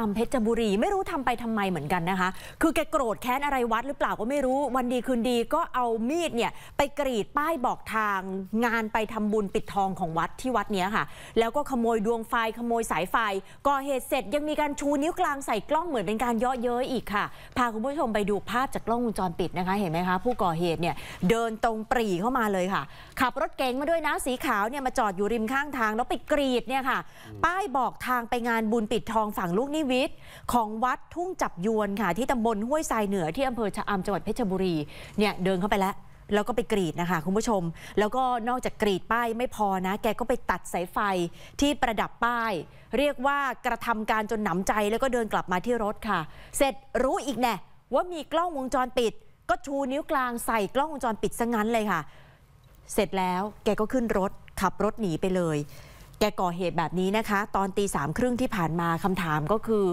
อำเพชรบุรีไม่รู้ทำไปทำไมเหมือนกันนะคะ คือแกโกรธแค้นอะไรวัดหรือเปล่าก็ไม่รู้ วันดีคืนดีก็เอามีดเนี่ยไปกรีดป้ายบอกทางงานไปทำบุญปิดทองของวัดที่วัดเนี้ยค่ะ แล้วก็ขโมยดวงไฟขโมยสายไฟก่อเหตุเสร็จ ยังมีการชูนิ้วกลางใส่กล้องเหมือนเป็นการเยาะเย้ยอีกค่ะพาคุณผู้ชมไปดูภาพจากกล้องวงจรปิดนะคะเห็นไหมคะผู้ก่อเหตุเนี่ยเดินตรงปรีเข้ามาเลยค่ะขับรถเก๋งมาด้วยนะสีขาวเนี่ยมาจอดอยู่ริมข้างทาง แล้วไปกรีดเนี่ยค่ะ ป้ายบอกทางไปงานบุญปิดทองฝั่งลูกนี่วิตของวัดทุ่งจับยวนค่ะ ที่ตำบลห้วยทรายเหนือที่อำเภอชะอำจังหวัดเพชรบุรีเนี่ยเดินเข้าไปแล้วแล้วก็ไปกรีดนะคะ คุณผู้ชม แล้วก็นอกจากกรีดป้ายไม่พอนะ แกก็ไปตัดสายไฟที่ประดับป้าย เรียกว่ากระทำการจนหนำใจแล้วก็เดินกลับมาที่รถค่ะ เสร็จรู้อีกแน่ว่ามีกล้องวงจรปิด ก็ชูนิ้วกลางใส่กล้องวงจรปิดซะงั้นเลยค่ะ เสร็จแล้วแกก็ขึ้นรถขับรถหนีไปเลยแกก่อเหตุแบบนี้นะคะ ตอนตีสามครึ่งที่ผ่านมาคำถามก็คือ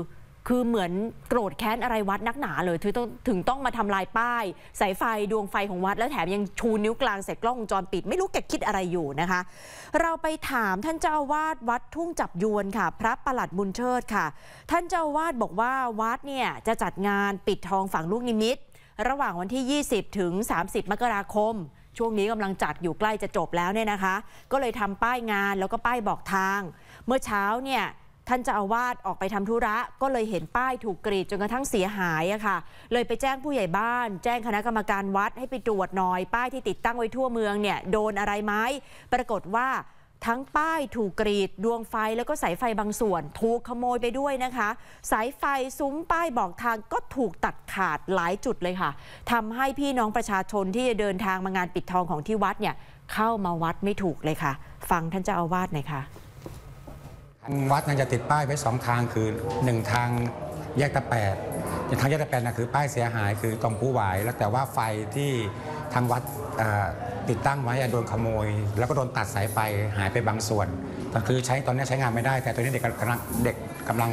คือเหมือนโกรธแค้นอะไรวัดนักหนาเลย ถึงต้องถึงต้องมาทำลายป้ายสายไฟดวงไฟของวัดแล้วแถม ยังชูนิ้วกลางใส่กล้องจอจรปิดไม่รู้แกคิดอะไรอยู่นะคะ เราไปถามท่านเจ้าวาดวัดทุ่งจับยวนค่ะ พระประหลัดบุญเชิดค่ะ ท่านเจ้าวาดบอกว่าวัดเนี่ย จะจัดงานปิดทองฝังลูกนิมิต ระหว่างวันที่ 20ถึง30 มกราคมช่วงนี้กำลังจัดอยู่ใกล้จะจบแล้วเนี่ยนะคะ ก็เลยทำป้ายงานแล้วก็ป้ายบอกทาง เมื่อเช้าเนี่ยท่านจะอาวาสออกไปทำธุระ ก็เลยเห็นป้ายถูกกรีดจนกระทั่งเสียหายอะค่ะเลยไปแจ้งผู้ใหญ่บ้าน แจ้งคณะกรรมการวัด ให้ไปตรวจหน่อยป้ายที่ติดตั้งไว้ทั่วเมืองเนี่ยโดนอะไรไหมปรากฏว่าทั้งป้ายถูกกรีด ดวงไฟแล้วก็สายไฟบางส่วน ถูกขโมยไปด้วยนะคะสายไฟซุ้มป้ายบอกทางก็ถูกตัดขาดหลายจุดเลยค่ะ ทำให้พี่น้องประชาชนที่จะเดินทางมางานปิดทองของที่วัดเนี่ยเข้ามาวัดไม่ถูกเลยค่ะ ฟังท่านเจ้าอาวาสหน่อยค่ะวัดนั้นจะติดป้ายไว้สองทางคือหนึ่งทางแยกตะแปดทางยาตะแปนนะคือป้ายเสียหายคือตรงผู้หวาย แล้วแต่ว่าไฟที่ทางวัดติดตั้งไว้โดนขโมย แล้วก็โดนตัดสายไฟหายไปบางส่วน ก็คือใช้ตอนนี้ใช้งานไม่ได้ แต่ตอนนี้เด็กกำลังเด็กกำลัง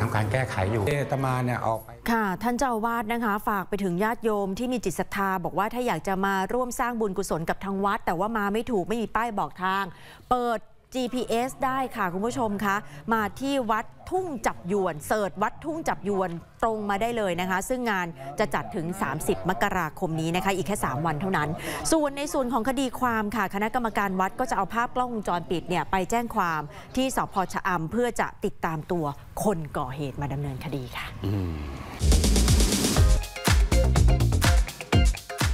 ทำการแก้ไขอยู่เอตมาเนี่ยออกไปค่ะ ท่านเจ้าวาดนะคะ ฝากไปถึงญาติโยมที่มีจิตศรัทธา บอกว่าถ้าอยากจะมาร่วมสร้างบุญกุศลกับทางวัด แต่ว่ามาไม่ถูกไม่มีป้ายบอกทาง เปิด GPS ได้ค่ะ คุณผู้ชมคะ มาที่วัดทุ่งจับยวน เสิร์ชวัดทุ่งจับยวนตรงมาได้เลยนะคะ ซึ่งงานจะจัดถึง 30 มกราคมนี้นะคะ อีกแค่ 3 วันเท่านั้น ส่วนในส่วนของคดีความค่ะคณะกรรมการวัดก็จะเอาภาพกล้องวงจรปิดเนี่ย ไปแจ้งความที่สพชะอำ เพื่อจะติดตามตัวคนก่อเหตุมาดำเนินคดีค่ะ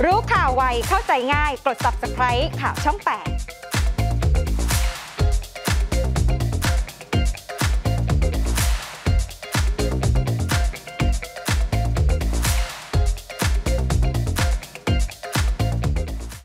รู้ข่าวไวเข้าใจง่ายกด subscribe ข่าวช่อง8